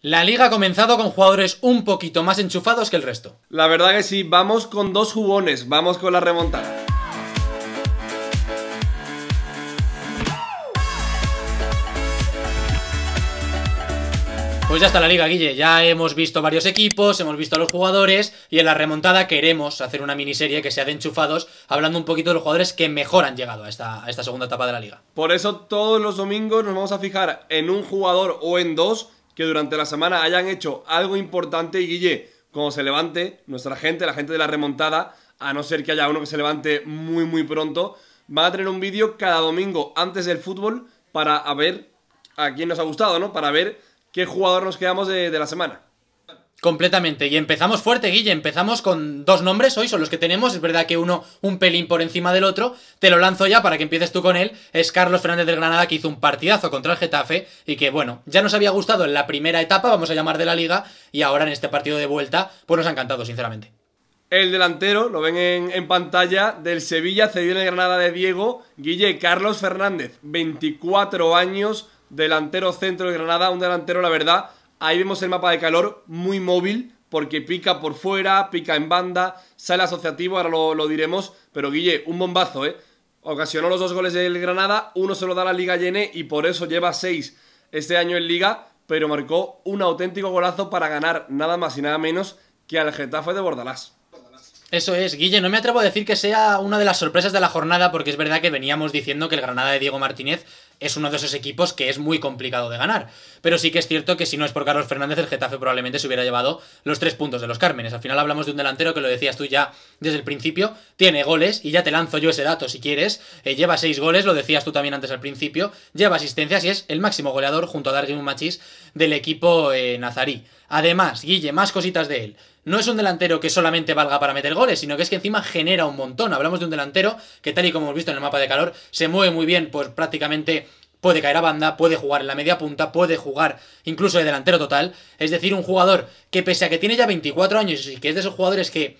La liga ha comenzado con jugadores un poquito más enchufados que el resto. La verdad que sí, vamos con dos jugones, vamos con la remontada. Pues ya está la liga, Guille. Ya hemos visto varios equipos, hemos visto a los jugadores y en la remontada queremos hacer una miniserie que sea de enchufados, hablando un poquito de los jugadores que mejor han llegado a esta, a esta segunda etapa de la liga. Por eso todos los domingos nos vamos a fijar en un jugador o en dos que durante la semana hayan hecho algo importante y Guille, como se levante nuestra gente, la gente de la remontada, a no ser que haya uno que se levante muy muy pronto, van a tener un vídeo cada domingo antes del fútbol para ver a quién nos ha gustado, ¿no? Para ver qué jugador nos quedamos de la semana. Completamente. Y empezamos fuerte, Guille. Empezamos con dos nombres hoy, son los que tenemos. Es verdad que uno un pelín por encima del otro. Te lo lanzo ya para que empieces tú con él. Es Carlos Fernández del Granada que hizo un partidazo contra el Getafe y que, bueno, ya nos había gustado en la primera etapa, vamos a llamar de la liga, y ahora en este partido de vuelta, pues nos ha encantado, sinceramente. El delantero, lo ven en, pantalla, del Sevilla, cedido en el Granada de Diego, Guille Carlos Fernández, 24 años, delantero centro de Granada, un delantero, la verdad Ahí vemos el mapa de calor muy móvil porque pica por fuera, pica en banda, sale asociativo, ahora lo, diremos. Pero Guille, un bombazo, ¿eh? Ocasionó los dos goles del Granada, uno se lo da la Liga Llene y por eso lleva seis este año en Liga, pero marcó un auténtico golazo para ganar nada más y nada menos que al Getafe de Bordalás. Eso es, Guille, no me atrevo a decir que sea una de las sorpresas de la jornada porque es verdad que veníamos diciendo que el Granada de Diego Martínez es uno de esos equipos que es muy complicado de ganar. Pero sí que es cierto que si no es por Carlos Fernández, el Getafe probablemente se hubiera llevado los tres puntos de los Cármenes. Al final hablamos de un delantero que lo decías tú ya desde el principio, tiene goles, y ya te lanzo yo ese dato si quieres, eh, lleva seis goles, lo decías tú también antes al principio, lleva asistencias y es el máximo goleador junto a Darwin Machis del equipo eh, nazarí. Además, Guille, más cositas de él. No es un delantero que solamente valga para meter goles, sino que es que encima genera un montón. Hablamos de un delantero que, tal y como hemos visto en el mapa de calor, se mueve muy bien pues prácticamente puede caer a banda, puede jugar en la media punta, puede jugar incluso de delantero total. Es decir, un jugador que pese a que tiene ya 24 años y que es de esos jugadores que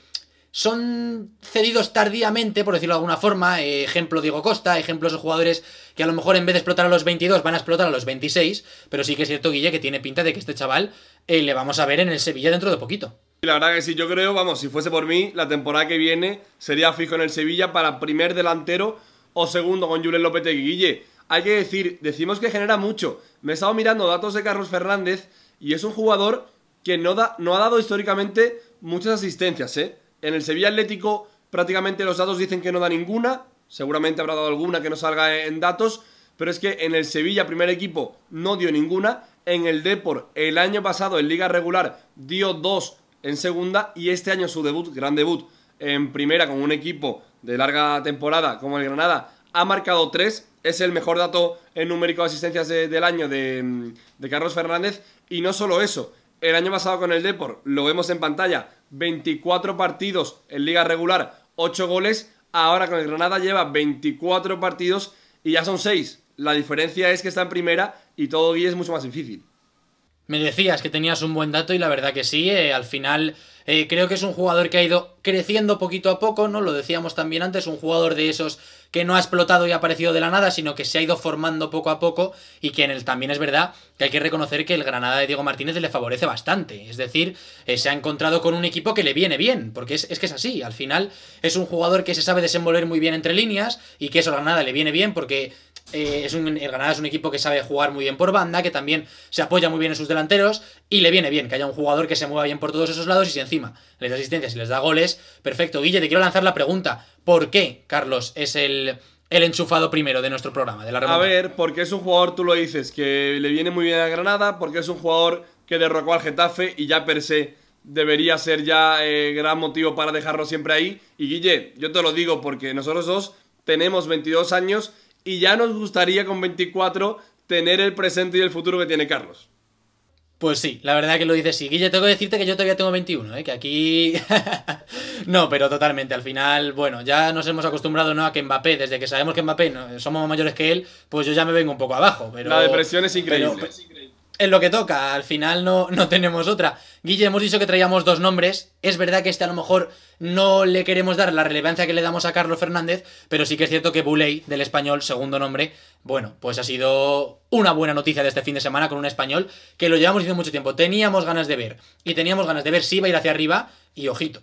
son cedidos tardíamente, por decirlo de alguna forma, eh, ejemplo Diego Costa, ejemplos de jugadores que a lo mejor en vez de explotar a los 22 van a explotar a los 26, pero sí que es cierto, Guille, que tiene pinta de que este chaval eh, le vamos a ver en el Sevilla dentro de poquito. La verdad que sí, yo creo, vamos, si fuese por mí, la temporada que viene sería fijo en el Sevilla para primer delantero o segundo con López de Guille, hay que decir, decimos que genera mucho. Me he estado mirando datos de Carlos Fernández y es un jugador que no, da, no ha dado históricamente muchas asistencias, ¿eh? En el Sevilla Atlético prácticamente los datos dicen que no da ninguna, seguramente habrá dado alguna que no salga en datos, pero es que en el Sevilla primer equipo no dio ninguna, en el Depor el año pasado en liga regular dio dos en segunda y este año su debut, gran debut en primera con un equipo de larga temporada como el Granada, ha marcado 3, es el mejor dato en numérico de asistencias del año de, Carlos Fernández. Y no solo eso, el año pasado con el Deport, lo vemos en pantalla, 24 partidos en liga regular, 8 goles. Ahora con el Granada lleva 24 partidos y ya son 6. La diferencia es que está en primera y todo guía es mucho más difícil. Me decías que tenías un buen dato y la verdad que sí, eh, al final eh, creo que es un jugador que ha ido creciendo poquito a poco, ¿no? Lo decíamos también antes, un jugador de esos que no ha explotado y ha aparecido de la nada, sino que se ha ido formando poco a poco y que en el, también es verdad que hay que reconocer que el Granada de Diego Martínez le favorece bastante. Es decir, eh, se ha encontrado con un equipo que le viene bien, porque es, es, que es así. Al final es un jugador que se sabe desenvolver muy bien entre líneas y que eso Granada le viene bien porque eh, es un, el Granada es un equipo que sabe jugar muy bien por banda, que también se apoya muy bien en sus delanteros y le viene bien que haya un jugador que se mueva bien por todos esos lados y si encima les da asistencias y les da goles, perfecto. Guille, te quiero lanzar la pregunta. ¿Por qué, Carlos, es el, el enchufado primero de nuestro programa, de la A ver, porque es un jugador, tú lo dices, que le viene muy bien a Granada, porque es un jugador que derrocó al Getafe y ya per se debería ser ya eh, gran motivo para dejarlo siempre ahí. Y Guille, yo te lo digo porque nosotros dos tenemos 22 años y ya nos gustaría con 24 tener el presente y el futuro que tiene Carlos. Pues sí, la verdad que lo dice sí. Guille, tengo que decirte que yo todavía tengo 21, ¿eh? que aquí... no, pero totalmente, al final, bueno, ya nos hemos acostumbrado a que Mbappé, desde que sabemos que Mbappé somos mayores que él, pues yo ya me vengo un poco abajo. Pero, la depresión es increíble en lo que toca, al final no, tenemos otra. Guille, hemos dicho que traíamos dos nombres, es verdad que este a lo mejor no le queremos dar la relevancia que le damos a Carlos Fernández, pero sí que es cierto que Buley, del español, segundo nombre, bueno, pues ha sido una buena noticia de este fin de semana con un español que lo llevamos diciendo mucho tiempo, teníamos ganas de ver, y teníamos ganas de ver si iba a ir hacia arriba, y ojito.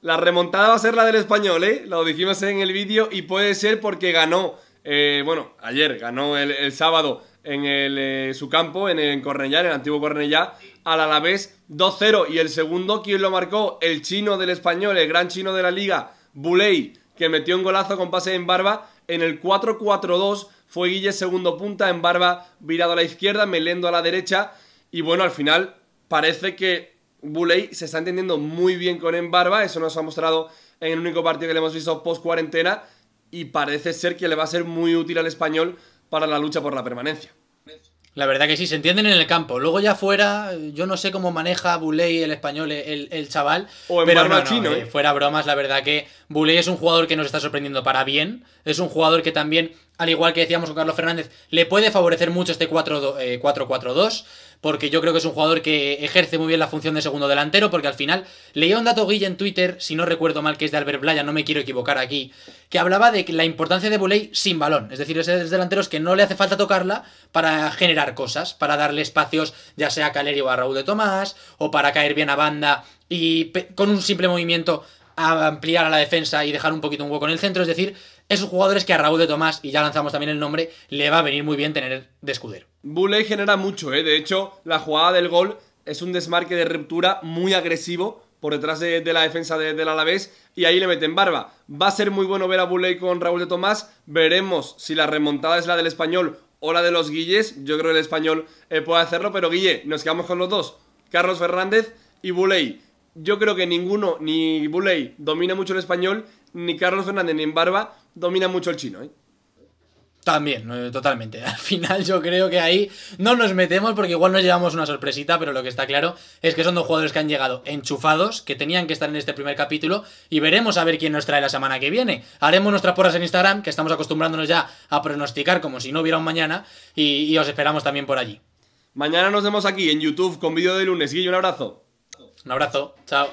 La remontada va a ser la del español, ¿eh? Lo dijimos en el vídeo y puede ser porque ganó, eh, bueno, ayer ganó el sábado en el, eh, su campo, en, el, en en el antiguo Cornellá, al Alavés 2-0. Y el segundo, ¿quién lo marcó? El chino del español, el gran chino de la liga, Buley, que metió un golazo con pase en barba. En el 4-4-2 fue Guille segundo punta, en barba virado a la izquierda, Melendo a la derecha. Y bueno, al final parece que Buley se está entendiendo muy bien con Embarba, eso nos ha mostrado en el único partido que le hemos visto post cuarentena y parece ser que le va a ser muy útil al español para la lucha por la permanencia. La verdad que sí, se entienden en el campo. Luego ya fuera, yo no sé cómo maneja Buley el español, el, chaval. O en pero chino, eh, ¿eh? fuera bromas, la verdad que Buley es un jugador que nos está sorprendiendo para bien. Es un jugador que también, al igual que decíamos con Carlos Fernández, le puede favorecer mucho este 4-4-2 porque yo creo que es un jugador que ejerce muy bien la función de segundo delantero, porque al final leía un dato Guille en Twitter, si no recuerdo mal, que es de Albert Blaya, no me quiero equivocar aquí, que hablaba de la importancia de voley sin balón, es decir, ese delantero delanteros que no le hace falta tocarla para generar cosas, para darle espacios ya sea a Calerio o a Raúl de Tomás, o para caer bien a banda y con un simple movimiento ampliar a la defensa y dejar un poquito un hueco en el centro, es decir, esos jugadores que a Raúl de Tomás, y ya lanzamos también el nombre, le va a venir muy bien tener de escudero. Buley genera mucho, ¿eh? de hecho, la jugada del gol es un desmarque de ruptura muy agresivo por detrás de, la defensa del Alavés y ahí le meten barba. Va a ser muy bueno ver a Buley con Raúl de Tomás, veremos si la remontada es la del español o la de los Guilles, yo creo que el español eh, puede hacerlo, pero Guille, nos quedamos con los dos, Carlos Fernández y Buley. Yo creo que ninguno, ni Buley, domina mucho el español, ni Carlos Fernández, ni en barba domina mucho el chino, ¿eh? También, totalmente. Al final yo creo que ahí no nos metemos porque igual nos llevamos una sorpresita, pero lo que está claro es que son dos jugadores que han llegado enchufados, que tenían que estar en este primer capítulo y veremos a ver quién nos trae la semana que viene. Haremos nuestras porras en Instagram, que estamos acostumbrándonos ya a pronosticar como si no hubiera un mañana y, os esperamos también por allí. Mañana nos vemos aquí en YouTube con vídeo de lunes. Guillo, un abrazo. Un abrazo, chao.